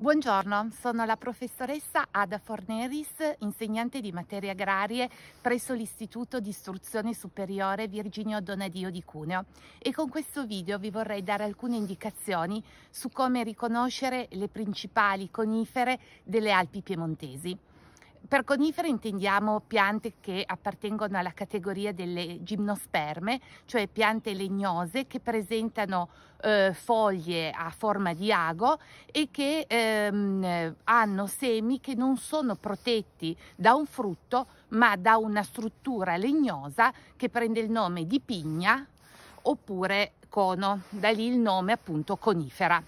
Buongiorno, sono la professoressa Ada Forneris, insegnante di materie agrarie presso l'Istituto di Istruzione Superiore Virginio Donadio di Cuneo e con questo video vi vorrei dare alcune indicazioni su come riconoscere le principali conifere delle Alpi piemontesi. Per conifere intendiamo piante che appartengono alla categoria delle gimnosperme, cioè piante legnose che presentano eh, foglie a forma di ago e che ehm, hanno semi che non sono protetti da un frutto ma da una struttura legnosa che prende il nome di pigna oppure cono, da lì il nome appunto conifera.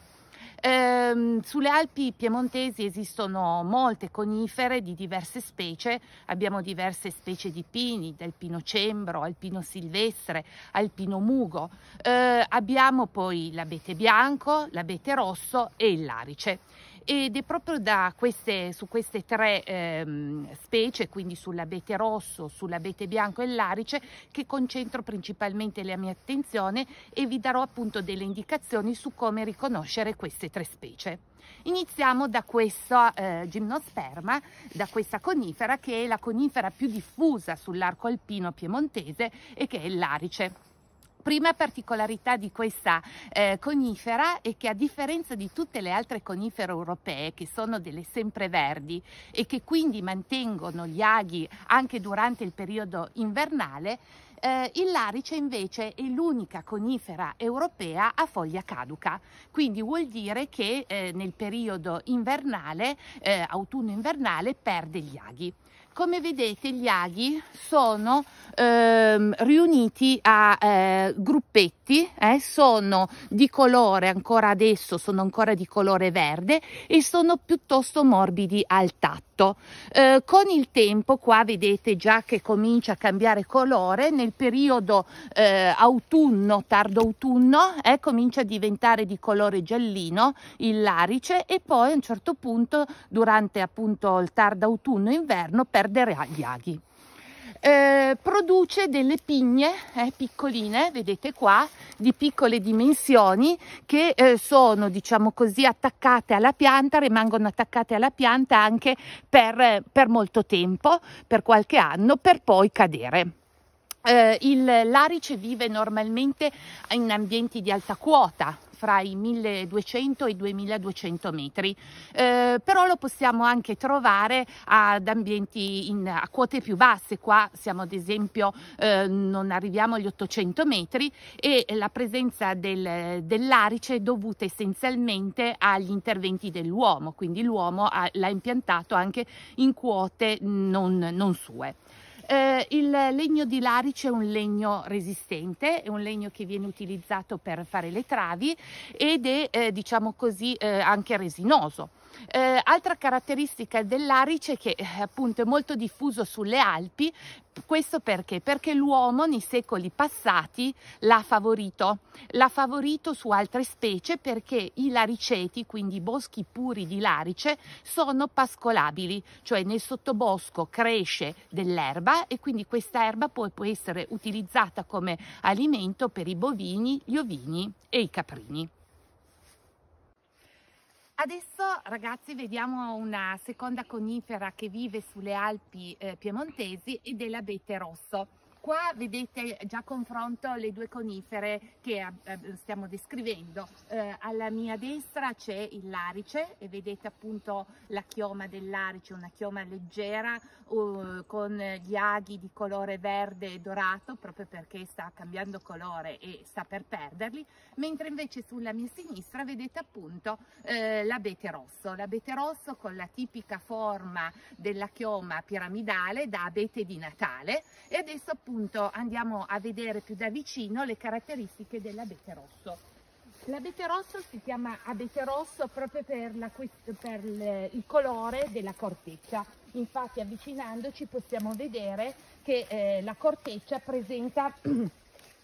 Ehm, sulle Alpi piemontesi esistono molte conifere di diverse specie, abbiamo diverse specie di pini, del pino cembro, alpino silvestre, alpino mugo, ehm, abbiamo poi l'abete bianco, l'abete rosso e il larice ed è proprio da queste, su queste tre ehm, specie, quindi sull'abete rosso, sull'abete bianco e l'arice, che concentro principalmente la mia attenzione e vi darò appunto delle indicazioni su come riconoscere queste tre specie. Iniziamo da questa eh, gimnosperma, da questa conifera che è la conifera più diffusa sull'arco alpino piemontese e che è l'arice prima particolarità di questa eh, conifera è che a differenza di tutte le altre conifere europee che sono delle sempreverdi e che quindi mantengono gli aghi anche durante il periodo invernale, eh, il larice invece è l'unica conifera europea a foglia caduca, quindi vuol dire che eh, nel periodo invernale, eh, autunno-invernale, perde gli aghi come vedete gli aghi sono ehm, riuniti a eh, gruppetti, eh, sono di colore ancora adesso, sono ancora di colore verde e sono piuttosto morbidi al tatto. Eh, con il tempo qua vedete già che comincia a cambiare colore, nel periodo eh, autunno, tardo autunno, eh, comincia a diventare di colore giallino il larice e poi a un certo punto durante appunto il tardo autunno-inverno perdere agli aghi. Eh, produce delle pigne eh, piccoline, vedete qua, di piccole dimensioni che eh, sono, diciamo così, attaccate alla pianta, rimangono attaccate alla pianta anche per, per molto tempo, per qualche anno, per poi cadere. Eh, il, l'arice vive normalmente in ambienti di alta quota, fra i 1200 e i 2200 metri, eh, però lo possiamo anche trovare ad ambienti in, a quote più basse, qua siamo ad esempio eh, non arriviamo agli 800 metri e la presenza del, dell'arice è dovuta essenzialmente agli interventi dell'uomo, quindi l'uomo ha, l'ha impiantato anche in quote non, non sue. Eh, il legno di larice è un legno resistente, è un legno che viene utilizzato per fare le travi ed è, eh, diciamo così, eh, anche resinoso. Eh, altra caratteristica dell'arice che eh, appunto è molto diffuso sulle Alpi, questo perché? Perché l'uomo nei secoli passati l'ha favorito, l'ha favorito su altre specie perché i lariceti, quindi i boschi puri di larice, sono pascolabili, cioè nel sottobosco cresce dell'erba e quindi questa erba poi può essere utilizzata come alimento per i bovini, gli ovini e i caprini. Adesso ragazzi vediamo una seconda conifera che vive sulle Alpi eh, piemontesi ed è l'abete rosso. Qua vedete già confronto le due conifere che eh, eh, stiamo descrivendo. Eh, alla mia destra c'è il larice e vedete appunto la chioma dell'arice, una chioma leggera uh, con gli aghi di colore verde e dorato proprio perché sta cambiando colore e sta per perderli, mentre invece sulla mia sinistra vedete appunto eh, l'abete rosso, l'abete rosso con la tipica forma della chioma piramidale da abete di Natale e adesso appunto appunto andiamo a vedere più da vicino le caratteristiche dell'abete rosso. L'abete rosso si chiama abete rosso proprio per, la, per il colore della corteccia. Infatti avvicinandoci possiamo vedere che eh, la corteccia presenta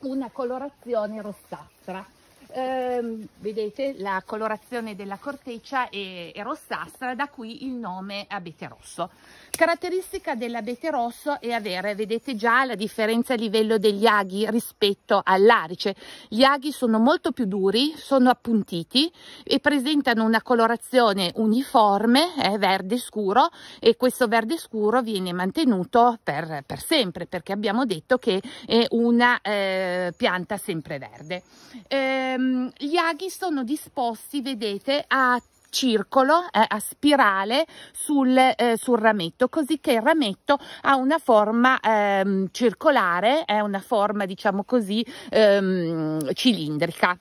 una colorazione rossastra Ehm, vedete la colorazione della corteccia è, è, rossastra, da qui il nome abete rosso. Caratteristica dell'abete rosso è avere, vedete già la differenza a livello degli aghi rispetto all'arice. Gli aghi sono molto più duri, sono appuntiti e presentano una colorazione uniforme, eh, verde scuro e questo verde scuro viene mantenuto per, per sempre perché abbiamo detto che è una eh, pianta sempreverde. Eh, ehm, gli aghi sono disposti, vedete, a circolo eh, a spirale sul, eh, sul, rametto così che il rametto ha una forma ehm, circolare è una forma diciamo così ehm, cilindrica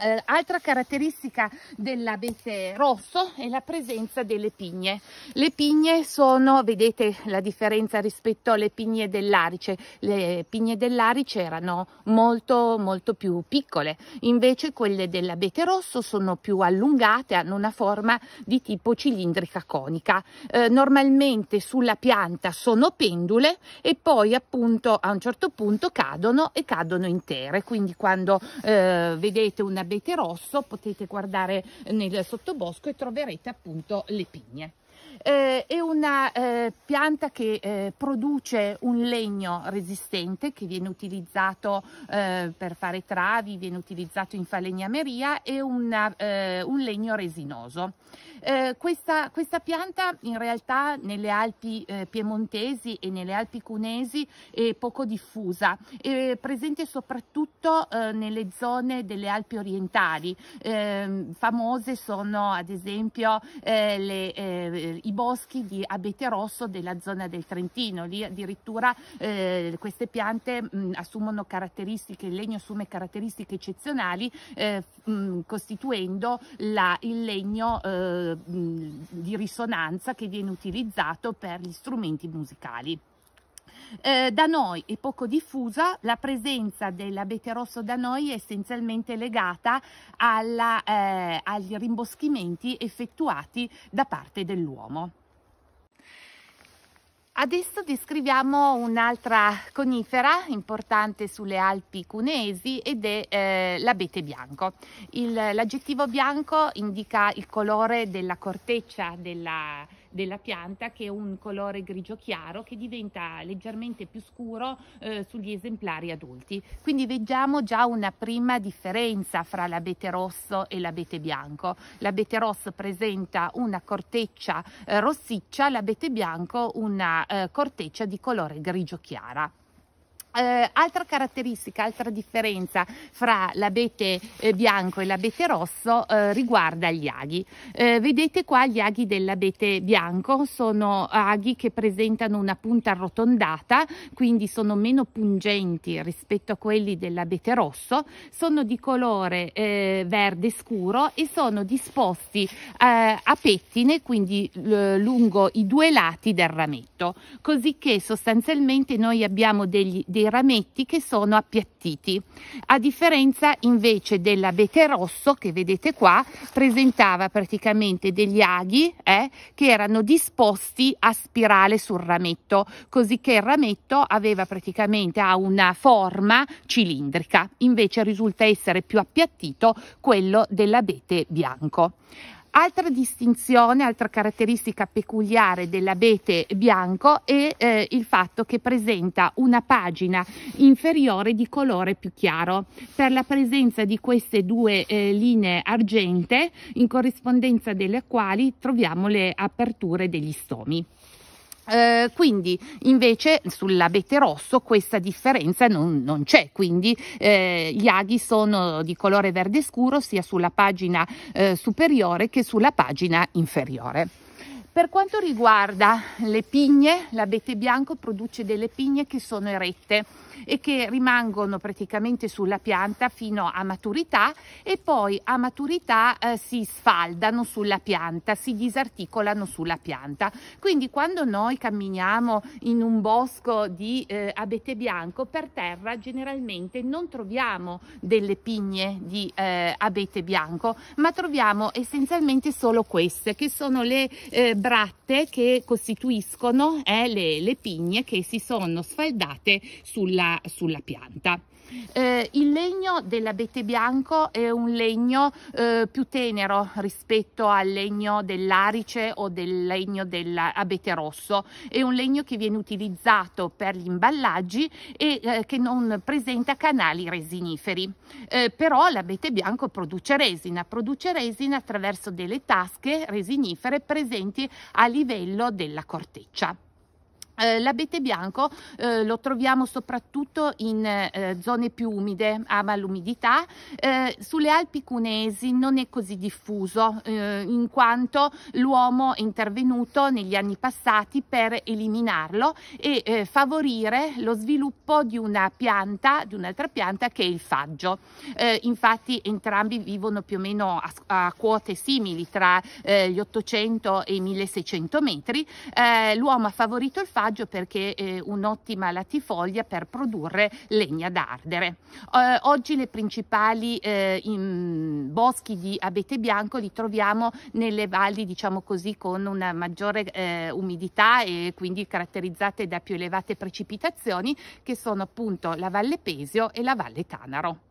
eh, altra caratteristica dell'abete rosso è la presenza delle pigne. Le pigne sono, vedete la differenza rispetto alle pigne dell'arice, le pigne dell'arice erano molto molto più piccole, invece quelle dell'abete rosso sono più allungate, hanno una forma di tipo cilindrica conica. Eh, normalmente sulla pianta sono pendule e poi appunto a un certo punto cadono e cadono intere, quindi quando eh, vedete una abete rosso, potete guardare nel sottobosco e troverete appunto le pigne. Eh, è una eh, pianta che eh, produce un legno resistente che viene utilizzato eh, per fare travi, viene utilizzato in falegnameria e una, eh, un legno resinoso. Eh, questa, questa, pianta in realtà nelle Alpi eh, piemontesi e nelle Alpi cunesi è poco diffusa, è presente soprattutto eh, nelle zone delle Alpi orientali, ehm, famose sono ad esempio eh, le, eh, i boschi di abete rosso della zona del Trentino, lì addirittura eh, queste piante mh, mm, assumono caratteristiche, il legno assume caratteristiche eccezionali mh, mm, costituendo la, il legno eh, di risonanza che viene utilizzato per gli strumenti musicali. Eh, da noi è poco diffusa, la presenza dell'abete rosso da noi è essenzialmente legata alla, eh, agli rimboschimenti effettuati da parte dell'uomo. Adesso descriviamo un'altra conifera importante sulle Alpi cunesi ed è eh, l'abete bianco. l'aggettivo bianco indica il colore della corteccia della, della pianta che è un colore grigio chiaro che diventa leggermente più scuro eh, sugli esemplari adulti. Quindi vediamo già una prima differenza fra l'abete rosso e l'abete bianco. L'abete rosso presenta una corteccia eh, rossiccia, l'abete bianco una eh, corteccia di colore grigio chiara eh, altra caratteristica, altra differenza fra l'abete eh, bianco e l'abete rosso eh, riguarda gli aghi. Eh, vedete qua gli aghi dell'abete bianco sono aghi che presentano una punta arrotondata, quindi sono meno pungenti rispetto a quelli dell'abete rosso, sono di colore eh, verde scuro e sono disposti a pettine, quindi lungo i due lati del rametto, così che sostanzialmente noi abbiamo degli, dei rametti che sono appiattiti, a differenza invece dell'abete rosso che vedete qua presentava praticamente degli aghi eh, che erano disposti a spirale sul rametto, così che il rametto aveva praticamente una forma cilindrica, invece risulta essere più appiattito quello dell'abete bianco. Altra distinzione, altra caratteristica peculiare dell'abete bianco è eh, il fatto che presenta una pagina inferiore di colore più chiaro. Per la presenza di queste due eh, linee argente, in corrispondenza delle quali troviamo le aperture degli stomi. Eh, quindi invece sull'abete rosso questa differenza non, non c'è, quindi eh, gli aghi sono di colore verde scuro sia sulla pagina eh, superiore che sulla pagina inferiore. Per quanto riguarda le pigne, l'abete bianco produce delle pigne che sono erette e che rimangono praticamente sulla pianta fino a maturità e poi a maturità eh, si sfaldano sulla pianta, si disarticolano sulla pianta. Quindi quando noi camminiamo in un bosco di eh, abete bianco, per terra generalmente non troviamo delle pigne di eh, abete bianco, ma troviamo essenzialmente solo queste, che sono le eh, tratte che costituiscono eh, le, le, pigne che si sono sfaldate sulla, sulla pianta. Eh, il legno dell'abete bianco è un legno eh, più tenero rispetto al legno dell'arice o del legno dell'abete rosso, è un legno che viene utilizzato per gli imballaggi e eh, che non presenta canali resiniferi. Eh, però l'abete bianco produce resina, produce resina attraverso delle tasche resinifere presenti a livello della corteccia. Eh, l'abete bianco eh, lo troviamo soprattutto in eh, zone più umide, ama l'umidità. Eh, sulle Alpi cunesi non è così diffuso, eh, in quanto l'uomo è intervenuto negli anni passati per eliminarlo e eh, favorire lo sviluppo di una pianta, di un'altra pianta che è il faggio. infatti entrambi vivono più o meno a, a quote simili tra gli 800 e i 1600 metri. l'uomo ha favorito il faggio forraggio perché è eh, un'ottima latifoglia per produrre legna da ardere. Eh, oggi le principali eh, in, boschi di abete bianco li troviamo nelle valli diciamo così con una maggiore eh, umidità e quindi caratterizzate da più elevate precipitazioni che sono appunto la Valle Pesio e la Valle Tanaro.